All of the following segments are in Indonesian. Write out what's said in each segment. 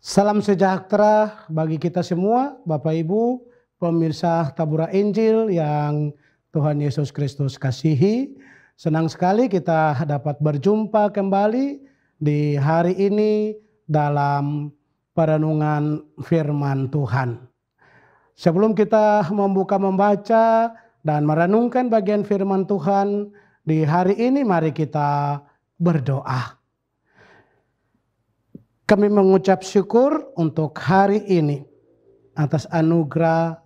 Salam sejahtera bagi kita semua, Bapak Ibu, pemirsa Tabura Injil yang Tuhan Yesus Kristus kasihi. Senang sekali kita dapat berjumpa kembali di hari ini dalam perenungan firman Tuhan. Sebelum kita membuka membaca dan merenungkan bagian firman Tuhan di hari ini mari kita berdoa. Kami mengucap syukur untuk hari ini atas anugerah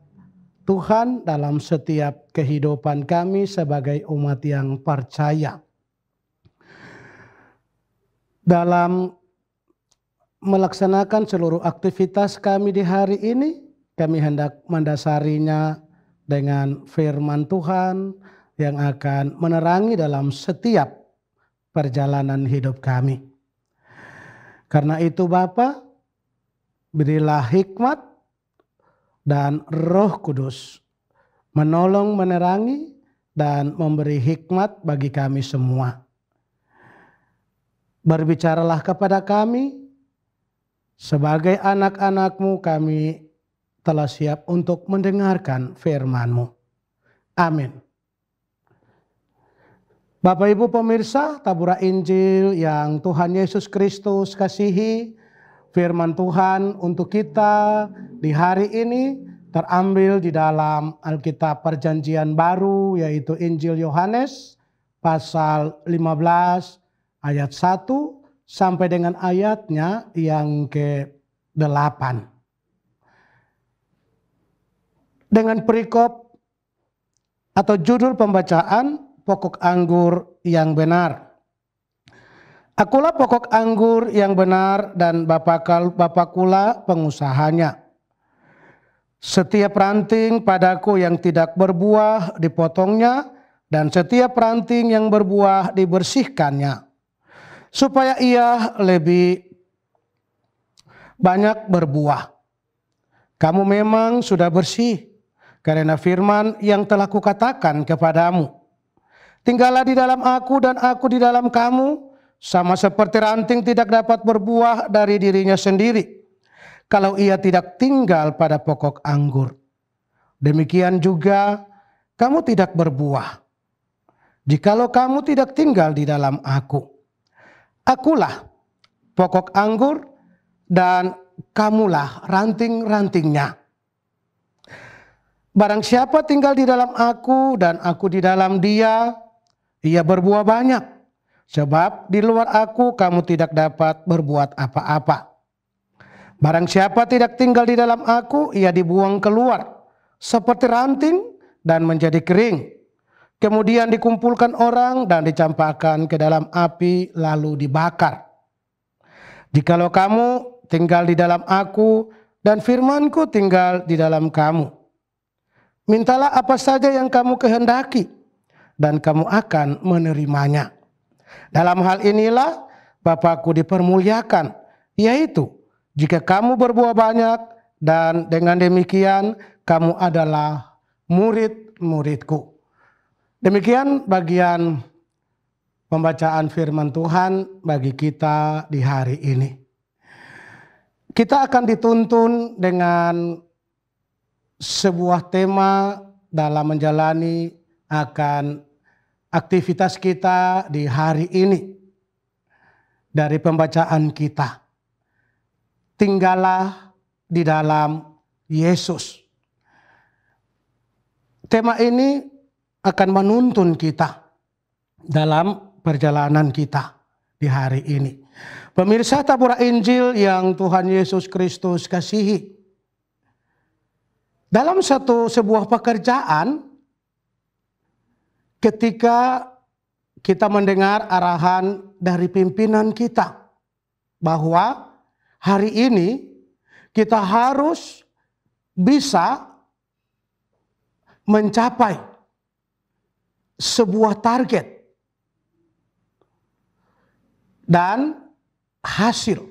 Tuhan dalam setiap kehidupan kami sebagai umat yang percaya. Dalam melaksanakan seluruh aktivitas kami di hari ini, kami hendak mendasarinya dengan firman Tuhan yang akan menerangi dalam setiap perjalanan hidup kami. Karena itu Bapa berilah hikmat dan roh kudus menolong menerangi dan memberi hikmat bagi kami semua. Berbicaralah kepada kami sebagai anak-anakmu kami telah siap untuk mendengarkan firmanmu. Amin. Bapak Ibu pemirsa, tabura Injil yang Tuhan Yesus Kristus kasihi, firman Tuhan untuk kita di hari ini terambil di dalam Alkitab Perjanjian Baru yaitu Injil Yohanes pasal 15 ayat 1 sampai dengan ayatnya yang ke-8. Dengan perikop atau judul pembacaan pokok anggur yang benar. Akulah pokok anggur yang benar dan bapak kula pengusahanya. Setiap ranting padaku yang tidak berbuah dipotongnya dan setiap ranting yang berbuah dibersihkannya. Supaya ia lebih banyak berbuah. Kamu memang sudah bersih karena firman yang telah kukatakan kepadamu Tinggallah di dalam aku dan aku di dalam kamu, sama seperti ranting tidak dapat berbuah dari dirinya sendiri kalau ia tidak tinggal pada pokok anggur. Demikian juga kamu tidak berbuah. Jikalau kamu tidak tinggal di dalam aku. Akulah pokok anggur dan kamulah ranting-rantingnya. Barang siapa tinggal di dalam aku dan aku di dalam dia, ia berbuah banyak. Sebab di luar aku kamu tidak dapat berbuat apa-apa. Barang siapa tidak tinggal di dalam aku, ia dibuang keluar seperti ranting dan menjadi kering. Kemudian dikumpulkan orang dan dicampakkan ke dalam api lalu dibakar. Jikalau kamu tinggal di dalam aku dan firmanku tinggal di dalam kamu. Mintalah apa saja yang kamu kehendaki dan kamu akan menerimanya. Dalam hal inilah Bapakku dipermuliakan, yaitu jika kamu berbuah banyak dan dengan demikian kamu adalah murid-muridku. Demikian bagian pembacaan firman Tuhan bagi kita di hari ini. Kita akan dituntun dengan sebuah tema dalam menjalani akan aktivitas kita di hari ini dari pembacaan kita. Tinggallah di dalam Yesus. Tema ini akan menuntun kita dalam perjalanan kita di hari ini. Pemirsa tabura Injil yang Tuhan Yesus Kristus kasihi. Dalam satu sebuah pekerjaan ketika kita mendengar arahan dari pimpinan kita bahwa hari ini kita harus bisa mencapai sebuah target dan hasil.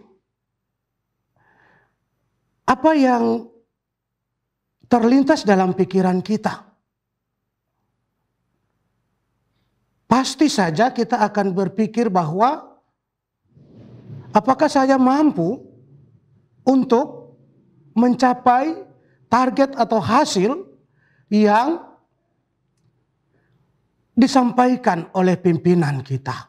Apa yang terlintas dalam pikiran kita? pasti saja kita akan berpikir bahwa apakah saya mampu untuk mencapai target atau hasil yang disampaikan oleh pimpinan kita.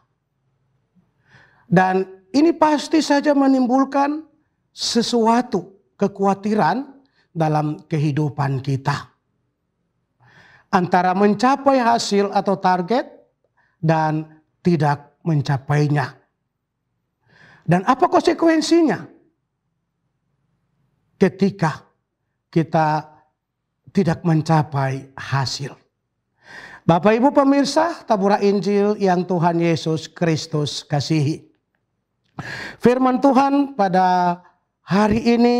Dan ini pasti saja menimbulkan sesuatu kekhawatiran dalam kehidupan kita. Antara mencapai hasil atau target dan tidak mencapainya. Dan apa konsekuensinya? Ketika kita tidak mencapai hasil. Bapak Ibu pemirsa, tabura Injil yang Tuhan Yesus Kristus kasihi. Firman Tuhan pada hari ini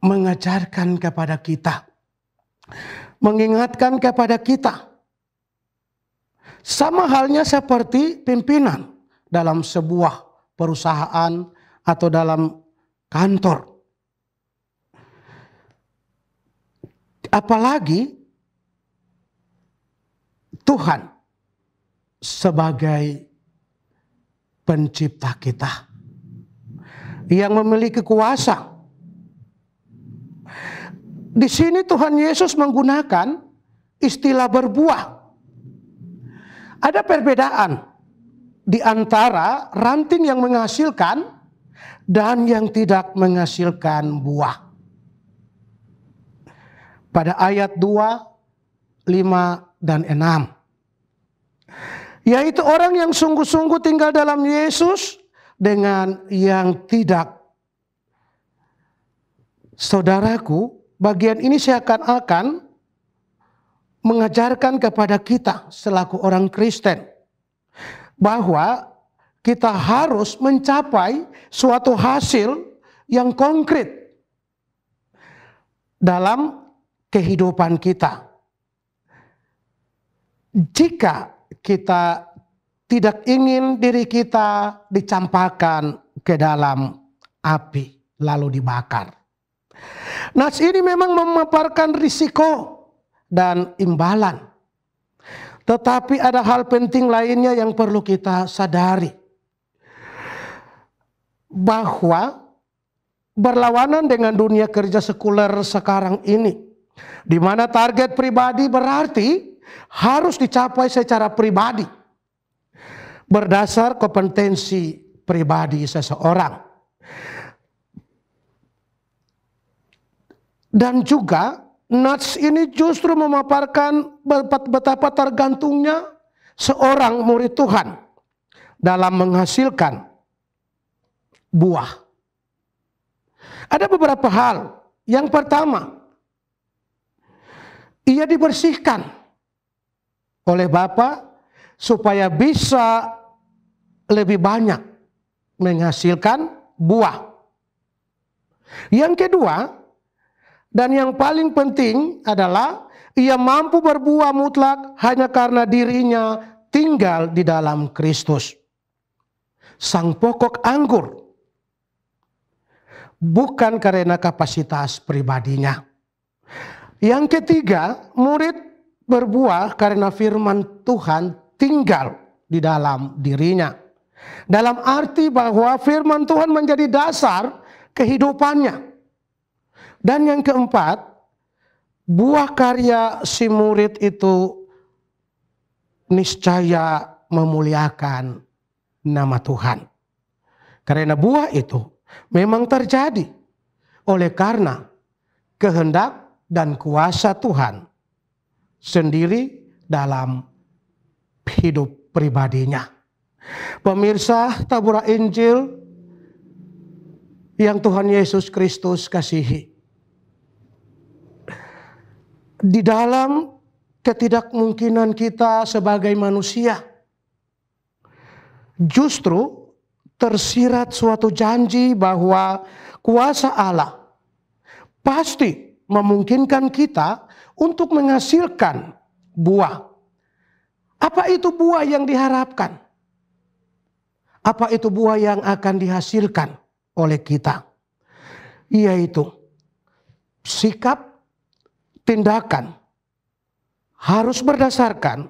mengajarkan kepada kita, mengingatkan kepada kita sama halnya seperti pimpinan dalam sebuah perusahaan atau dalam kantor. Apalagi Tuhan sebagai pencipta kita yang memiliki kuasa. Di sini Tuhan Yesus menggunakan istilah berbuah ada perbedaan di antara ranting yang menghasilkan dan yang tidak menghasilkan buah. Pada ayat 2, 5, dan 6. Yaitu orang yang sungguh-sungguh tinggal dalam Yesus dengan yang tidak. Saudaraku, bagian ini saya akan akan mengajarkan kepada kita selaku orang Kristen bahwa kita harus mencapai suatu hasil yang konkret dalam kehidupan kita. Jika kita tidak ingin diri kita dicampakkan ke dalam api lalu dibakar. Nas ini memang memaparkan risiko dan imbalan. Tetapi ada hal penting lainnya yang perlu kita sadari. Bahwa berlawanan dengan dunia kerja sekuler sekarang ini. Di mana target pribadi berarti harus dicapai secara pribadi. Berdasar kompetensi pribadi seseorang. Dan juga Nats ini justru memaparkan betapa tergantungnya seorang murid Tuhan dalam menghasilkan buah. Ada beberapa hal. Yang pertama, ia dibersihkan oleh Bapa supaya bisa lebih banyak menghasilkan buah. Yang kedua, dan yang paling penting adalah ia mampu berbuah mutlak hanya karena dirinya tinggal di dalam Kristus. Sang pokok anggur bukan karena kapasitas pribadinya. Yang ketiga, murid berbuah karena firman Tuhan tinggal di dalam dirinya. Dalam arti bahwa firman Tuhan menjadi dasar kehidupannya. Dan yang keempat, buah karya si murid itu niscaya memuliakan nama Tuhan. Karena buah itu memang terjadi oleh karena kehendak dan kuasa Tuhan sendiri dalam hidup pribadinya. Pemirsa tabura Injil yang Tuhan Yesus Kristus kasihi di dalam ketidakmungkinan kita sebagai manusia. Justru tersirat suatu janji bahwa kuasa Allah pasti memungkinkan kita untuk menghasilkan buah. Apa itu buah yang diharapkan? Apa itu buah yang akan dihasilkan oleh kita? Yaitu sikap tindakan harus berdasarkan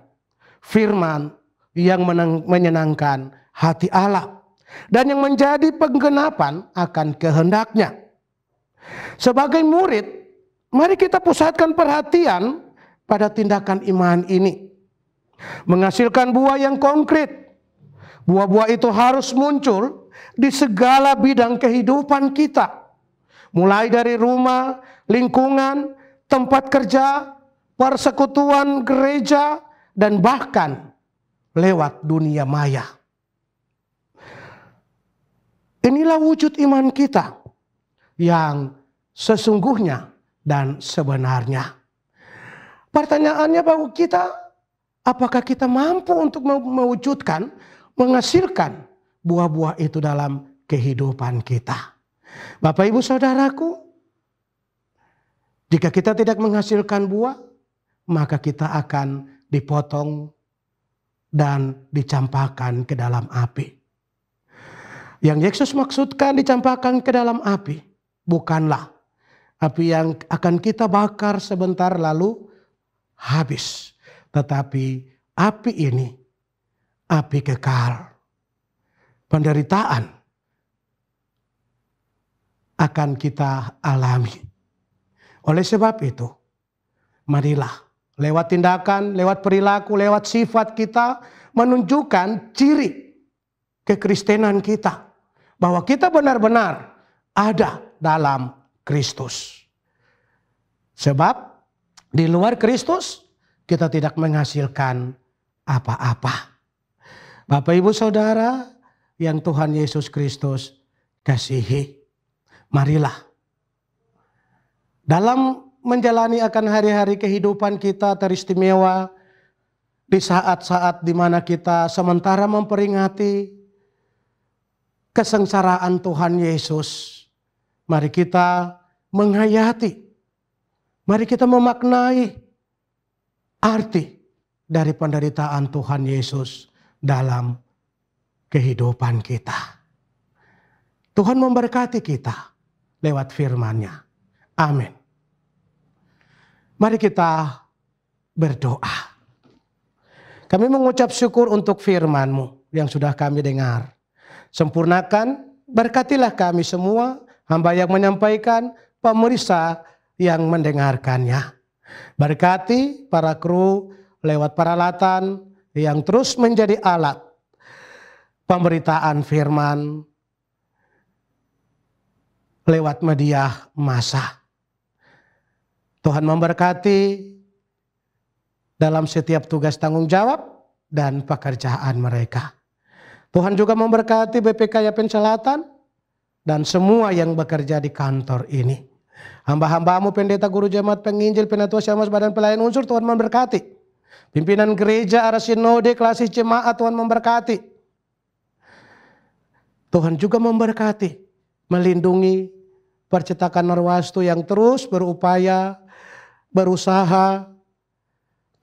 firman yang menyenangkan hati Allah dan yang menjadi penggenapan akan kehendaknya. Sebagai murid, mari kita pusatkan perhatian pada tindakan iman ini. Menghasilkan buah yang konkret. Buah-buah itu harus muncul di segala bidang kehidupan kita. Mulai dari rumah, lingkungan, tempat kerja, persekutuan gereja, dan bahkan lewat dunia maya. Inilah wujud iman kita yang sesungguhnya dan sebenarnya. Pertanyaannya bahwa kita apakah kita mampu untuk mewujudkan, menghasilkan buah-buah itu dalam kehidupan kita. Bapak Ibu Saudaraku, jika kita tidak menghasilkan buah, maka kita akan dipotong dan dicampakkan ke dalam api. Yang Yesus maksudkan dicampakkan ke dalam api, bukanlah api yang akan kita bakar sebentar lalu habis. Tetapi api ini api kekal. Penderitaan akan kita alami. Oleh sebab itu, marilah lewat tindakan, lewat perilaku, lewat sifat kita menunjukkan ciri kekristenan kita. Bahwa kita benar-benar ada dalam Kristus. Sebab di luar Kristus kita tidak menghasilkan apa-apa. Bapak ibu saudara yang Tuhan Yesus Kristus kasihi. Marilah dalam menjalani akan hari-hari kehidupan kita teristimewa, di saat-saat di mana kita sementara memperingati kesengsaraan Tuhan Yesus, mari kita menghayati, mari kita memaknai arti dari penderitaan Tuhan Yesus dalam kehidupan kita. Tuhan memberkati kita lewat firman-Nya. Amin. Mari kita berdoa. Kami mengucap syukur untuk firman-Mu yang sudah kami dengar. Sempurnakan, berkatilah kami semua, hamba yang menyampaikan, pemeriksa yang mendengarkannya. Berkati para kru lewat peralatan yang terus menjadi alat pemberitaan firman lewat media massa. Tuhan memberkati dalam setiap tugas tanggung jawab dan pekerjaan mereka. Tuhan juga memberkati BPK Yapen Selatan dan semua yang bekerja di kantor ini. Hamba-hambamu pendeta guru jemaat penginjil penatua syamas badan pelayan unsur Tuhan memberkati. Pimpinan gereja arah sinode kelas jemaat Tuhan memberkati. Tuhan juga memberkati melindungi percetakan Narwastu yang terus berupaya berusaha.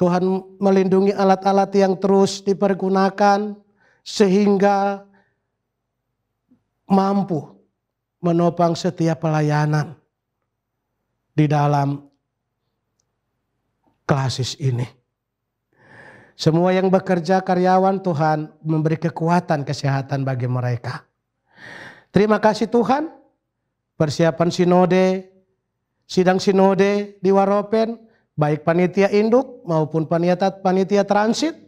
Tuhan melindungi alat-alat yang terus dipergunakan sehingga mampu menopang setiap pelayanan di dalam klasis ini. Semua yang bekerja karyawan Tuhan memberi kekuatan kesehatan bagi mereka. Terima kasih Tuhan. Persiapan sinode sidang sinode di Waropen, baik panitia induk maupun panitia, panitia transit.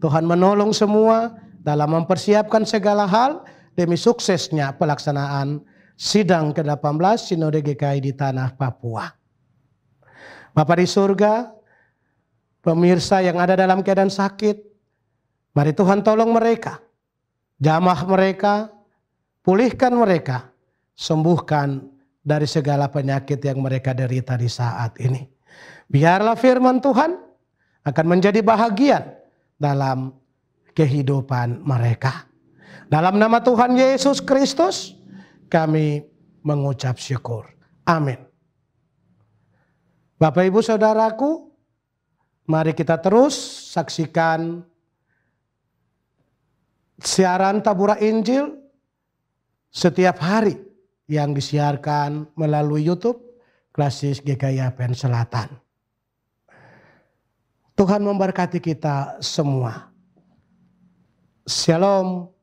Tuhan menolong semua dalam mempersiapkan segala hal demi suksesnya pelaksanaan sidang ke-18 Sinode GKI di tanah Papua. Bapak di surga, pemirsa yang ada dalam keadaan sakit, mari Tuhan tolong mereka, jamah mereka, pulihkan mereka, sembuhkan dari segala penyakit yang mereka derita di saat ini. Biarlah firman Tuhan akan menjadi bahagian dalam kehidupan mereka. Dalam nama Tuhan Yesus Kristus, kami mengucap syukur. Amin. Bapak, ibu, saudaraku, mari kita terus saksikan siaran Tabura Injil setiap hari yang disiarkan melalui YouTube Klasis Pen Selatan. Tuhan memberkati kita semua. Shalom.